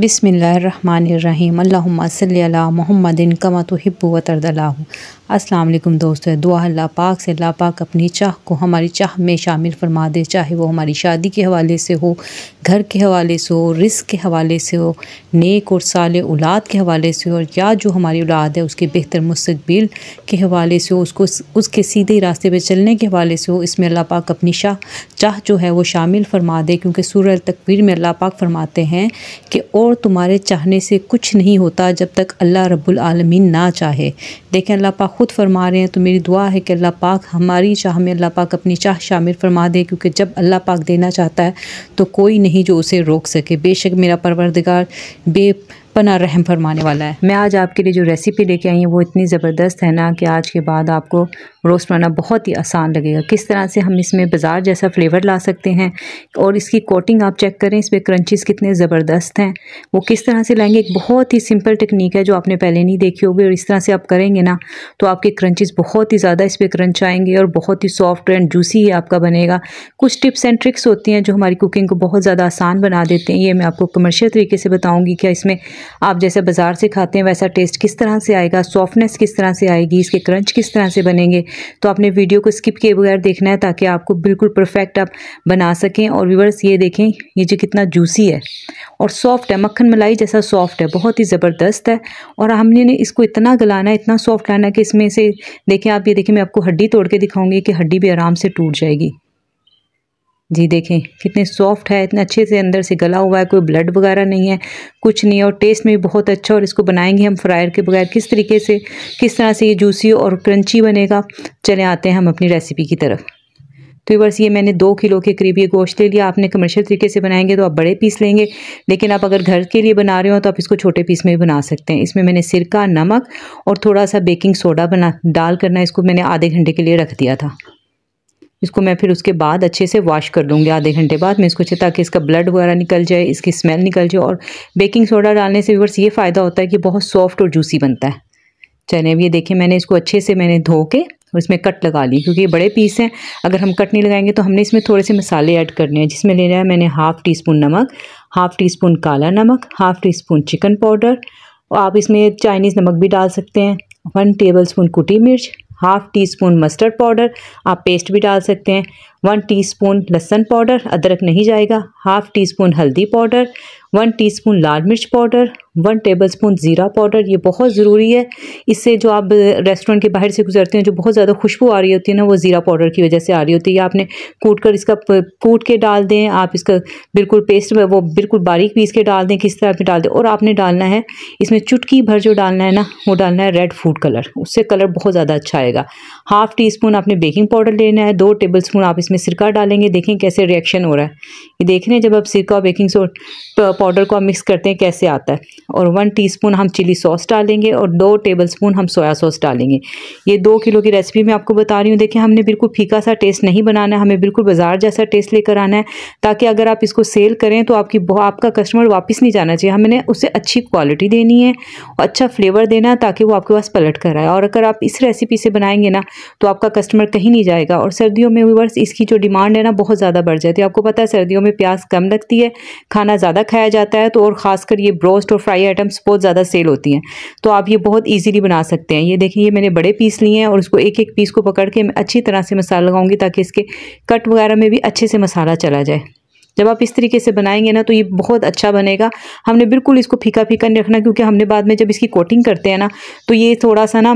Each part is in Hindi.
बिसमीम अल्ला मोहम्मदिन कमा तो हिब्बू व अस्सलाम वालेकुम दोस्तों दुआ अल्लाह पाक से अल्लाह पाक अपनी चाह को हमारी चाह में शामिल फरमा दे चाहे वो हमारी शादी के हवाले से हो घर के हवाले से हो रिस्क के हवाले से हो नेक और साल औलाद के हवाले से हो और या जो हमारी औलाद है उसके बेहतर मुस्तबिल के हवाले से हो उसको उसके सीधे रास्ते पर चलने के हवाले से हो इसमें अल्लाह पाक अपनी शाह चाह जो है वो शामिल फरमा दे क्योंकि सूरत तकबीर में अल्लाह पाक फरमाते हैं कि और और तुम्हारे चाहने से कुछ नहीं होता जब तक अल्लाह रब्बुल आलमीन ना चाहे देखें अल्लाह पाक ख़ुद फरमा रहे हैं तो मेरी दुआ है कि अल्लाह पाक हमारी चाह में अल्लाह पाक अपनी चाह शामिल फरमा दे क्योंकि जब अल्लाह पाक देना चाहता है तो कोई नहीं जो उसे रोक सके बेशक मेरा परवरदिगार बे पना रहम फरमाने वाला है मैं आज आपके लिए जो रेसिपी लेके आई हूँ वो इतनी ज़बरदस्त है ना कि आज के बाद आपको रोस्ट बनाना बहुत ही आसान लगेगा किस तरह से हम इसमें बाज़ार जैसा फ्लेवर ला सकते हैं और इसकी कोटिंग आप चेक करें इसमें क्रंचीज़ कितने ज़बरदस्त हैं वो किस तरह से लाएंगे एक बहुत ही सिंपल टेक्निक है जो आपने पहले नहीं देखी होगी और इस तरह से आप करेंगे ना तो आपके क्रंचीज़ बहुत ही ज़्यादा इस पर क्रंच आएंगे और बहुत ही सॉफ्ट एंड जूसी ही आपका बनेगा कुछ टिप्स एंड ट्रिक्स होती हैं जो हमारी कुकिंग को बहुत ज़्यादा आसान बना देते हैं ये मैं आपको कमर्शियल तरीके से बताऊँगी क्या इसमें आप जैसे बाज़ार से खाते हैं वैसा टेस्ट किस तरह से आएगा सॉफ्टनेस किस तरह से आएगी इसके क्रंच किस तरह से बनेंगे तो आपने वीडियो को स्किप किए बगैर देखना है ताकि आपको बिल्कुल परफेक्ट आप बना सकें और व्यूवर्स ये देखें ये जो कितना जूसी है और सॉफ्ट है मक्खन मलाई जैसा सॉफ्ट है बहुत ही ज़बरदस्त है और हमने ने इसको इतना गलाना है इतना सॉफ्ट लाना है कि इसमें से देखें आप ये देखें मैं आपको हड्डी तोड़ के दिखाऊंगी कि हड्डी भी आराम से टूट जाएगी जी देखें कितने सॉफ्ट है इतने अच्छे से अंदर से गला हुआ है कोई ब्लड वगैरह नहीं है कुछ नहीं है और टेस्ट में भी बहुत अच्छा और इसको बनाएंगे हम फ्रायर के बगैर किस तरीके से किस तरह से ये जूसी और क्रंची बनेगा चले आते हैं हम अपनी रेसिपी की तरफ तो बस ये मैंने दो किलो के करीब ये गोश्त ले लिया आपने कमर्शियल तरीके से बनाएंगे तो आप बड़े पीस लेंगे लेकिन आप अगर घर के लिए बना रहे हो तो आप इसको छोटे पीस में भी बना सकते हैं इसमें मैंने सिरका नमक और थोड़ा सा बेकिंग सोडा बना डाल करना इसको मैंने आधे घंटे के लिए रख दिया था इसको मैं फिर उसके बाद अच्छे से वॉश कर लूँगी आधे घंटे बाद मैं इसको अच्छे ताकि इसका ब्लड वगैरह निकल जाए इसकी स्मेल निकल जाए और बेकिंग सोडा डालने से व्यवर्स ये फ़ायदा होता है कि बहुत सॉफ्ट और जूसी बनता है चने अब ये देखें मैंने इसको अच्छे से मैंने धो के और इसमें कट लगा ली क्योंकि ये बड़े पीस हैं अगर हम कट नहीं लगाएंगे तो हमने इसमें थोड़े से मसाले ऐड करने हैं जिसमें लेना है मैंने हाफ़ टी स्पून नमक हाफ़ टी स्पून काला नमक half teaspoon chicken powder और आप इसमें चाइनीज़ नमक भी डाल सकते हैं वन टेबल स्पून कुटी मिर्च half teaspoon mustard powder आप पेस्ट भी डाल सकते हैं वन टीस्पून लहसन पाउडर अदरक नहीं जाएगा हाफ़ टी स्पून हल्दी पाउडर वन टीस्पून लाल मिर्च पाउडर वन टेबलस्पून ज़ीरा पाउडर ये बहुत ज़रूरी है इससे जो आप रेस्टोरेंट के बाहर से गुजरते हैं जो बहुत ज़्यादा खुशबू आ रही होती है ना वो ज़ीरा पाउडर की वजह से आ रही होती है आपने कूट कर इसका कूट के डाल दें आप इसका बिल्कुल पेस्ट वो बिल्कुल बारीक पीस के डाल दें किस तरह आपने डाल दें और आपने डालना है इसमें चुटकी भर जो डालना है ना वो डालना है रेड फूड कलर उससे कलर बहुत ज़्यादा अच्छा आएगा हाफ़ टी स्पून आपने बेकिंग पाउडर लेना है दो टेबल स्पून आप इसमें सिरका डालेंगे देखें कैसे रिएक्शन हो रहा है ये देख रहे हैं जब आप सिरका बेकिंग सोड पाउडर को हम मिक्स करते हैं कैसे आता है और वन टीस्पून हम चिली सॉस डालेंगे और दो टेबलस्पून हम सोया सॉस डालेंगे ये दो किलो की रेसिपी मैं आपको बता रही हूँ देखिए हमने बिल्कुल फीका सा टेस्ट नहीं बनाना है हमें बिल्कुल बाजार जैसा टेस्ट लेकर आना है ताकि अगर आप इसको सेल करें तो आपकी आपका कस्टमर वापस नहीं जाना चाहिए हमें उसे अच्छी क्वालिटी देनी है और अच्छा फ्लेवर देना है ताकि वो आपके पास पलट कर आए और अगर आप इस रेसिपी से बनाएंगे ना तो आपका कस्टमर कहीं नहीं जाएगा और सर्दियों में वीवर्स इसकी जो डिमांड है ना बहुत ज़्यादा बढ़ जाती है आपको पता है सर्दियों में प्याज कम लगती है खाना ज़्यादा खाया जाता है तो और ख़ासकर ये ब्रोस्ट और फ्राई आइटम्स बहुत ज़्यादा सेल होती हैं तो आप ये बहुत ईजिली बना सकते हैं ये देखिए ये मैंने बड़े पीस लिए हैं और उसको एक एक पीस को पकड़ के मैं अच्छी तरह से मसाला लगाऊंगी ताकि इसके कट वगैरह में भी अच्छे से मसाला चला जाए जब आप इस तरीके से बनाएंगे ना तो ये बहुत अच्छा बनेगा हमने बिल्कुल इसको फीका फीका नहीं रखना क्योंकि हमने बाद में जब इसकी कोटिंग करते हैं ना तो ये थोड़ा सा ना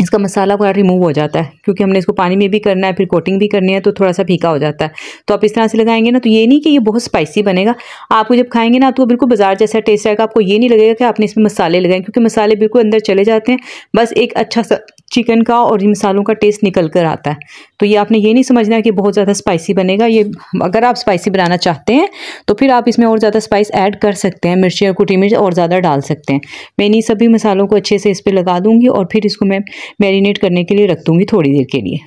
इसका मसाला वगैरह रिमूव हो जाता है क्योंकि हमने इसको पानी में भी करना है फिर कोटिंग भी करनी है तो थोड़ा सा फीका हो जाता है तो आप इस तरह से लगाएंगे ना तो ये नहीं कि ये बहुत स्पाइसी बनेगा आपको जब खाएंगे ना तो बिल्कुल बाजार जैसा टेस्ट आएगा आपको ये नहीं लगेगा कि आपने इसमें मसाले लगाए क्योंकि मसाले बिल्कुल अंदर चले जाते हैं बस एक अच्छा सा चिकन का और इन मसालों का टेस्ट निकल कर आता है तो ये आपने ये नहीं समझना कि बहुत ज़्यादा स्पाइसी बनेगा ये अगर आप स्पाइसी बनाना चाहते हैं तो फिर आप इसमें और ज़्यादा स्पाइस ऐड कर सकते हैं मिर्ची और कुटी मिर्च और ज़्यादा डाल सकते हैं मैं इन्हीं सभी मसालों को अच्छे से इस पर लगा दूँगी और फिर इसको मैं मैरिनेट करने के लिए रख दूँगी थोड़ी देर के लिए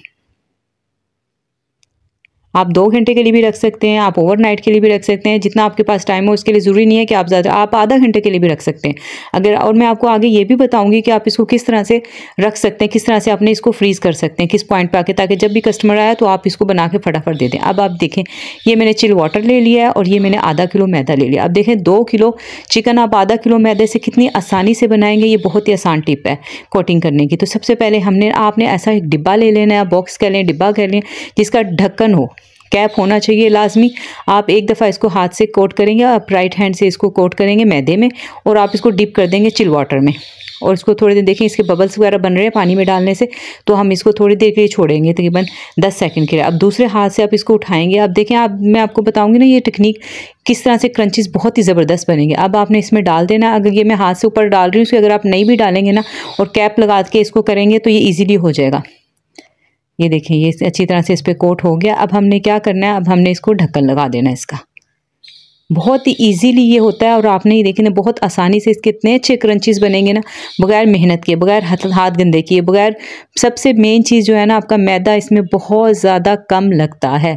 आप दो घंटे के लिए भी रख सकते हैं आप ओवरनाइट के लिए भी रख सकते हैं जितना आपके पास टाइम हो उसके लिए ज़रूरी नहीं है कि आप ज़्यादा आप आधा घंटे के लिए भी रख सकते हैं अगर और मैं आपको आगे ये भी बताऊंगी कि आप इसको किस तरह से रख सकते हैं किस तरह से आपने इसको फ्रीज़ कर सकते हैं किस पॉइंट पर आके ताकि जब भी कस्टमर आया तो आप इसको बना के फटाफट दे दें अब आप देखें ये मैंने चिल वाटर ले लिया है और ये मैंने आधा किलो मैदा ले लिया अब देखें दो किलो चिकन आप आधा किलो मैदे से कितनी आसानी से बनाएंगे ये बहुत ही आसान टिप है कोटिंग करने की तो सबसे पहले हमने आपने ऐसा एक डिब्बा ले लेना है बॉक्स कह लें डिब्बा कह लें जिसका ढक्कन हो कैप होना चाहिए लाजमी आप एक दफ़ा इसको हाथ से कोट करेंगे आप राइट हैंड से इसको कोट करेंगे मैदे में और आप इसको डिप कर देंगे चिल वाटर में और इसको थोड़ी देर देखें इसके बबल्स वगैरह बन रहे हैं पानी में डालने से तो हम इसको थोड़ी देर के लिए छोड़ेंगे तकरीबन दस सेकंड के लिए अब दूसरे हाथ से आप इसको उठाएंगे आप देखें आप मैं आपको बताऊंगी ना ये टेक्निक किस तरह से क्रंचेस बहुत ही ज़बरदस्त बनेंगे अब आपने इसमें डाल देना अगर ये मैं हाथ से ऊपर डाल रही हूँ उसकी अगर आप नहीं भी डालेंगे ना और कैप लगा के इसको करेंगे तो ये ईजिली हो जाएगा ये देखें ये अच्छी तरह से इस पर कोट हो गया अब हमने क्या करना है अब हमने इसको ढक्कन लगा देना है इसका बहुत ही ईजीली ये होता है और आपने ये ना बहुत आसानी से इसके इतने अच्छे क्रंचीज़ बनेंगे ना बगैर मेहनत के बगैर हाथ गंदे किए बगैर सबसे मेन चीज़ जो है ना आपका मैदा इसमें बहुत ज़्यादा कम लगता है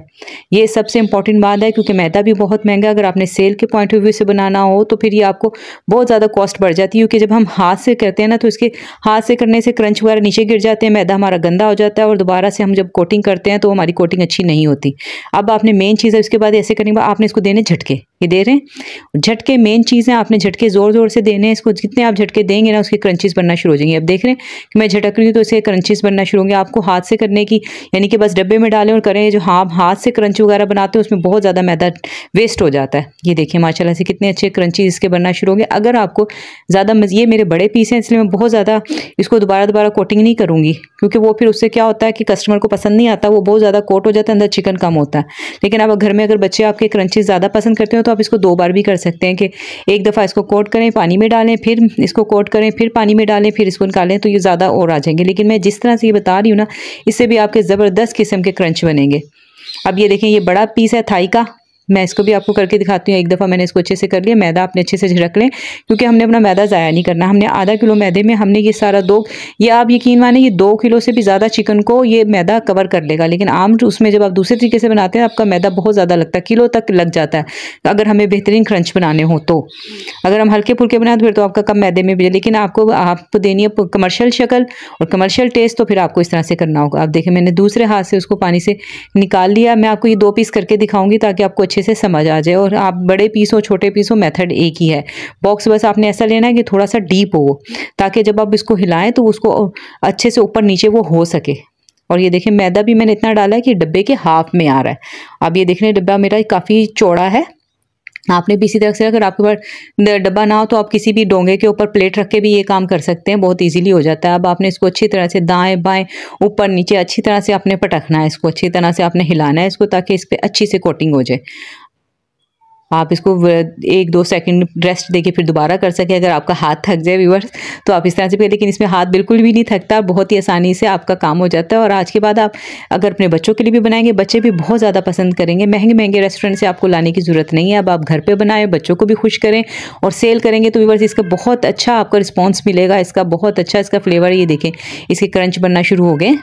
ये सबसे इंपॉर्टेंट बात है क्योंकि मैदा भी बहुत महंगा अगर आपने सेल के पॉइंट ऑफ व्यू से बनाना हो तो फिर ये आपको बहुत ज़्यादा कॉस्ट बढ़ जाती है क्योंकि जब हम हाथ से करते हैं ना तो इसके हाथ से करने से क्रंच वगैरह नीचे गिर जाते हैं मैदा हमारा गंदा हो जाता है और दोबारा से हम जब कोटिंग करते हैं तो हमारी कोटिंग अच्छी नहीं होती अब आपने मेन चीज़ है उसके बाद ऐसे करने के बाद आपने इसको देने झटके ये दे रहे हैं झटके मेन चीज़ है आपने झटके ज़ोर ज़ोर से देने हैं इसको जितने आप झटके देंगे ना उसकी क्रंचीज़ बनना शुरू हो जाएंगे अब देख रहे हैं कि मैं झटक रही हूँ तो इसे क्रंचीज़ बनना शुरू होंगे आपको हाथ से करने की यानी कि बस डब्बे में डालें और करें जो हाँ हाथ से क्रंच वगैरह बनाते हैं उसमें बहुत ज़्यादा मैदा वेस्ट हो जाता है ये देखिए माशाला से कितने अच्छे क्रंचीज इसके बनना शुरू होंगे अगर आपको ज़्यादा ये मेरे बड़े पीस हैं इसलिए मैं बहुत ज़्यादा इसको दोबारा दोबारा कोटिंग नहीं करूँगी क्योंकि वो फिर उससे क्या होता है कि कस्टमर को पसंद नहीं आता वो बहुत ज़्यादा कोट हो जाता है अंदर चिकन कम होता है लेकिन अब घर में अगर बच्चे आपके क्रंचीज ज़्यादा पसंद करते हो तो तो आप इसको दो बार भी कर सकते हैं कि एक दफ़ा इसको कोट करें पानी में डालें फिर इसको कोट करें फिर पानी में डालें फिर इसको निकालें तो ये ज़्यादा और आ जाएंगे लेकिन मैं जिस तरह से ये बता रही हूँ ना इससे भी आपके ज़बरदस्त किस्म के क्रंच बनेंगे अब ये देखें ये बड़ा पीस है थाई का मैं इसको भी आपको करके दिखाती हूँ एक दफ़ा मैंने इसको अच्छे से कर लिया मैदा आपने अच्छे से झिड़क लें क्योंकि हमने अपना मैदा ज़ाया नहीं करना हमने आधा किलो मैदे में हमने ये सारा दो ये आप यकीन माने ये दो किलो से भी ज़्यादा चिकन को ये मैदा कवर कर लेगा लेकिन आम उसमें जब आप दूसरे तरीके से बनाते हैं आपका मैदा बहुत ज़्यादा लगता है किलो तक लग जाता है तो अगर हमें बेहतरीन क्रंच बनाने हो तो अगर हम हल्के फुल्के बनाए तो फिर तो आपका कम मैदे में भी लेकिन आपको आप देनी है कमर्शियल शक्ल और कमर्शियल टेस्ट तो फिर आपको इस तरह से करना होगा आप देखें मैंने दूसरे हाथ से उसको पानी से निकाल लिया मैं आपको ये दो पीस करके दिखाऊँगी ताकि आपको अच्छे अच्छे से समझ आ जाए और आप बड़े पीस हो छोटे पीस हो मैथड एक ही है बॉक्स बस आपने ऐसा लेना है कि थोड़ा सा डीप हो ताकि जब आप इसको हिलाएं तो उसको अच्छे से ऊपर नीचे वो हो सके और ये देखें मैदा भी मैंने इतना डाला है कि डब्बे के हाफ में आ रहा है अब ये देख रहे डब्बा मेरा काफ़ी चौड़ा है आपने भी इसी तरह से अगर आपके पास डब्बा ना हो तो आप किसी भी डोंगे के ऊपर प्लेट रख के भी ये काम कर सकते हैं बहुत इजीली हो जाता है अब आपने इसको अच्छी तरह से दाएं बाएं ऊपर नीचे अच्छी तरह से आपने पटकना है इसको अच्छी तरह से आपने हिलाना है इसको ताकि इस पर अच्छी से कोटिंग हो जाए आप इसको एक दो सेकंड रेस्ट देके फिर दोबारा कर सके अगर आपका हाथ थक जाए व्यूवर्स तो आप इस तरह से भी लेकिन इसमें हाथ बिल्कुल भी नहीं थकता बहुत ही आसानी से आपका काम हो जाता है और आज के बाद आप अगर अपने बच्चों के लिए भी बनाएंगे बच्चे भी बहुत ज़्यादा पसंद करेंगे महंगे महंगे रेस्टोरेंट से आपको लाने की ज़रूरत नहीं है अब आप घर पर बनाएं बच्चों को भी खुश करें और सेल करेंगे तो व्यूवर्स इसका बहुत अच्छा आपका रिस्पॉन्स मिलेगा इसका बहुत अच्छा इसका फ्लेवर ये देखें इसके क्रंच बनना शुरू हो गए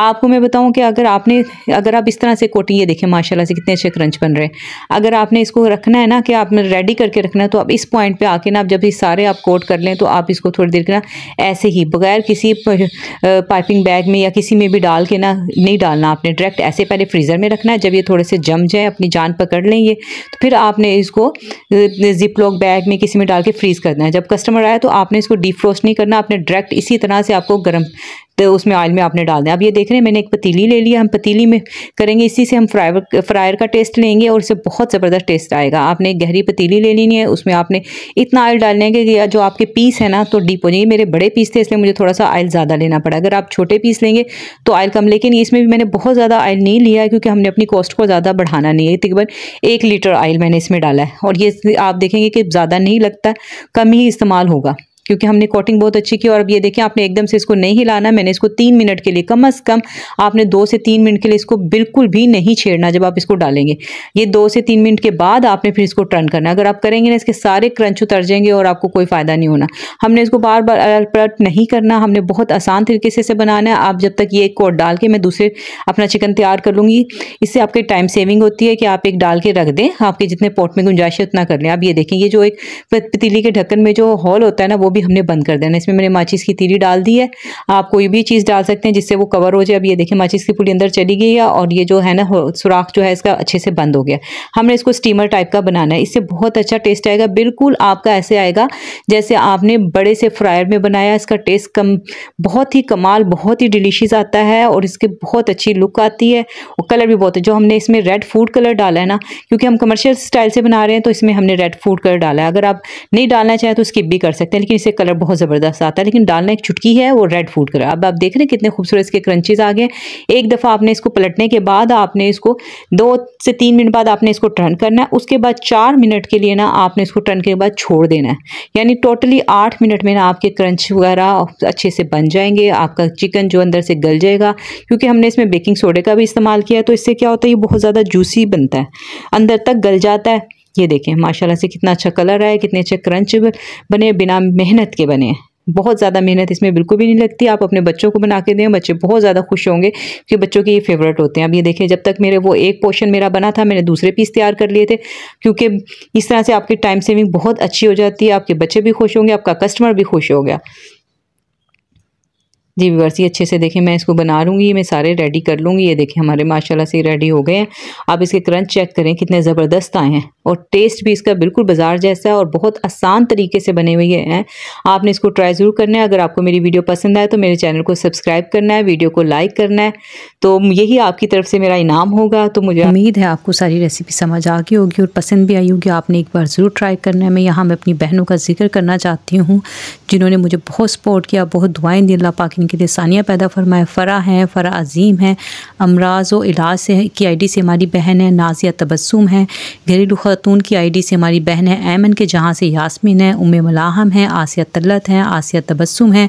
आपको मैं बताऊं कि अगर आपने अगर आप इस तरह से कोटिंग ये देखें माशाल्लाह से कितने अच्छे क्रंच बन रहे हैं अगर आपने इसको रखना है ना कि आपने रेडी करके रखना है तो आप इस पॉइंट पे आके ना आप जब ये सारे आप कोट कर लें तो आप इसको थोड़ी देर के ना ऐसे ही बगैर किसी पाइपिंग बैग में या किसी में भी डाल के ना नहीं डालना आपने डायरेक्ट ऐसे पहले फ्रीज़र में रखना है जब ये थोड़े से जम जाए अपनी जान पकड़ लें ये तो फिर आपने इसको जिप लॉक बैग में किसी में डाल के फ्रीज़ करना है जब कस्टमर आया तो आपने इसको डीफ्रोस्ट नहीं करना आपने डायरेक्ट इसी तरह से आपको गर्म तो उसमें ऑयल में आपने डाल दें अब ये देख रहे हैं मैंने एक पतीली ले लिया हम पतीली में करेंगे इसी से हम फ्रायर फ्रायर का टेस्ट लेंगे और इससे बहुत ज़बरदस्त टेस्ट आएगा आपने एक गहरी पतीली ले लेनी है उसमें आपने इतना ऑयल डालना है कि जो आपके पीस है ना तो डीप हो जाएंगे मेरे बड़े पीस थे इसलिए मुझे थोड़ा सा ऑयल ज़्यादा लेना पड़ा अगर आप छोटे पीस लेंगे तो ऑयल कम लेकिन इसमें भी मैंने बहुत ज़्यादा ऑयल नहीं लिया है क्योंकि हमने अपनी कॉस्ट को ज़्यादा बढ़ाना नहीं है तकरीबन एक लीटर ऑयल मैंने इसमें डाला है और ये आप देखेंगे कि ज़्यादा नहीं लगता कम ही इस्तेमाल होगा क्योंकि हमने कोटिंग बहुत अच्छी की और अब ये देखें आपने एकदम से इसको नहीं हिलाना मैंने इसको तीन मिनट के लिए कम अज़ कम आपने दो से तीन मिनट के लिए इसको बिल्कुल भी नहीं छेड़ना जब आप इसको डालेंगे ये दो से तीन मिनट के बाद आपने फिर इसको टर्न करना अगर आप करेंगे ना इसके सारे क्रंच उतर जाएंगे और आपको कोई फ़ायदा नहीं होना हमने इसको बार बार अलट पलट नहीं करना हमने बहुत आसान तरीके से इसे बनाना है आप जब तक ये एक कोट डाल के मैं दूसरे अपना चिकन तैयार कर लूँगी इससे आपकी टाइम सेविंग होती है कि आप एक डाल के रख दें आपके जितने पोट में गुंजाइश है उतना कर लें आप ये देखें ये जो एक पतीली के ढक्कन में जो हॉल होता है ना वो भी हमने बंद कर देना इसमें मैंने माचिस की तीली डाल दी है आप कोई भी चीज़ डाल सकते हैं जिससे वो कवर हो जाए अब ये देखिए माचिस की पूरी अंदर चली गई है और ये जो है ना सुराख जो है इसका अच्छे से बंद हो गया हमने इसको स्टीमर टाइप का बनाना है इससे बहुत अच्छा टेस्ट आएगा बिल्कुल आपका ऐसे आएगा जैसे आपने बड़े से फ्रायर में बनाया इसका टेस्ट कम बहुत ही कमाल बहुत ही डिलीशियस आता है और इसकी बहुत अच्छी लुक आती है और कलर भी बहुत है जो हमने इसमें रेड फूड कलर डाला है ना क्योंकि हम कमर्शियल स्टाइल से बना रहे हैं तो इसमें हमने रेड फूड कलर डाला है अगर आप नहीं डालना चाहें तो स्किप भी कर सकते हैं लेकिन से कलर बहुत ज़बरदस्त आता है लेकिन डालना एक चुटकी है वो रेड फूड कलर अब आप देख रहे हैं कितने खूबसूरत इसके क्रंचेज़ आ गए एक दफ़ा आपने इसको पलटने के बाद आपने इसको दो से तीन मिनट बाद आपने इसको टर्न करना है उसके बाद चार मिनट के लिए ना आपने इसको टर्न के बाद छोड़ देना है यानी टोटली आठ मिनट में ना आपके क्रंच वगैरह अच्छे से बन जाएंगे आपका चिकन जो अंदर से गल जाएगा क्योंकि हमने इसमें बेकिंग सोडे का भी इस्तेमाल किया तो इससे क्या होता है ये बहुत ज़्यादा जूसी बनता है अंदर तक गल जाता है ये देखें माशाल्लाह से कितना अच्छा कलर आया कितने अच्छे क्रंच बने बिना मेहनत के बने बहुत ज़्यादा मेहनत इसमें बिल्कुल भी नहीं लगती आप अपने बच्चों को बना के दें बच्चे बहुत ज़्यादा खुश होंगे क्योंकि बच्चों के ये फेवरेट होते हैं अब ये देखें जब तक मेरे वो एक पोर्शन मेरा बना था मैंने दूसरे पीस तैयार कर लिए थे क्योंकि इस तरह से आपकी टाइम सेविंग बहुत अच्छी हो जाती है आपके बच्चे भी खुश होंगे आपका कस्टमर भी खुश हो गया जी व्यवर्सी अच्छे से देखें मैं इसको बना लूँगी मैं सारे रेडी कर लूँगी ये देखें हमारे माशाल्लाह से रेडी हो गए हैं आप इसके क्रंच चेक करें कितने ज़बरदस्त आए हैं और टेस्ट भी इसका बिल्कुल बाजार जैसा है और बहुत आसान तरीके से बने हुए हैं आपने इसको ट्राई ज़रूर करना है अगर आपको मेरी वीडियो पसंद आए तो मेरे चैनल को सब्सक्राइब करना है वीडियो को लाइक करना है तो यही आपकी तरफ से मेरा इनाम होगा तो मुझे उम्मीद है आपको सारी रेसिपी समझ आ गई होगी और पसंद भी आई होगी आपने एक बार ज़रूर ट्राई करना है मैं यहाँ मैं अपनी बहनों का जिक्र करना चाहती हूँ जिन्होंने मुझे बहुत सपोर्ट किया बहुत दुआएँ दी अल्लाह पाक इनके लिए सानिया पैदा फरमाए फ़रा हैं फ़रा अजीम हैं अमराज व इलाज से की डी से हमारी बहन है नाजिया तबस्सुम है घरेलू ख़तून की आईडी से हमारी बहन है ऐमन के जहाँ से यासमिन है उम मलाहम है आसिया तलत हैं आसिया तबस्सुम है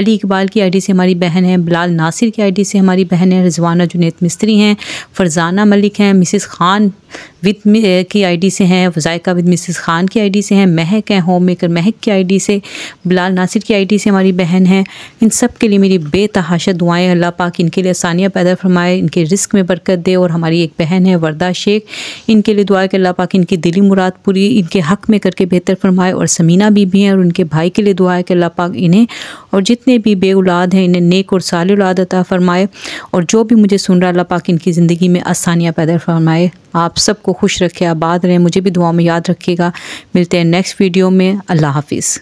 अली इकबाल की आईडी से हमारी बहन है बिलाल नासिर की आईडी से हमारी बहन है रिजवाना जुनेद मिस्त्री हैं फ़रजाना मलिक हैं मिसिस खान विद की आईडी से हैं जायका विद मिसिस खान की आईडी से हैं महक हैं होम मेकर महक की आईडी से बिलाल नासिर की आईडी से हमारी बहन है इन सब के लिए मेरी बेतहाशा दुआएं अल्लाह पाक इनके लिए आसानियाँ पैदा फरमाए इनके रिस्क में बरकत दे और हमारी एक बहन है वर्दा शेख इनके लिए दुआ के अल्लाह पाक इनकी दिली मुराद पूरी इनके हक़ में करके बेहतर फरमाए और समीना भी हैं और उनके भाई के लिए दुआ के कि अल्लाह पाक इन्हें और जितने भी बे उलाद हैं इन्हें नेक और साल औलाद अता फरमाए और जो भी मुझे सुन रहा अल्लाह पाक इनकी ज़िंदगी में आसानियाँ पैदा फरमाए आप सबको खुश रखे आबाद रहें मुझे भी दुआ में याद रखिएगा मिलते हैं नेक्स्ट वीडियो में अल्लाह हाफिज़